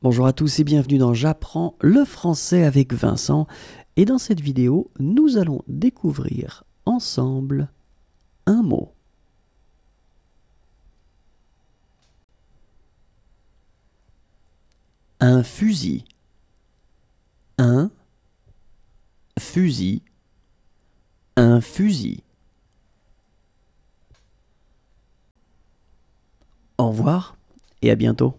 Bonjour à tous et bienvenue dans J'apprends le français avec Vincent et dans cette vidéo nous allons découvrir ensemble un mot. Un fusil. Un fusil. Un fusil. Au revoir et à bientôt.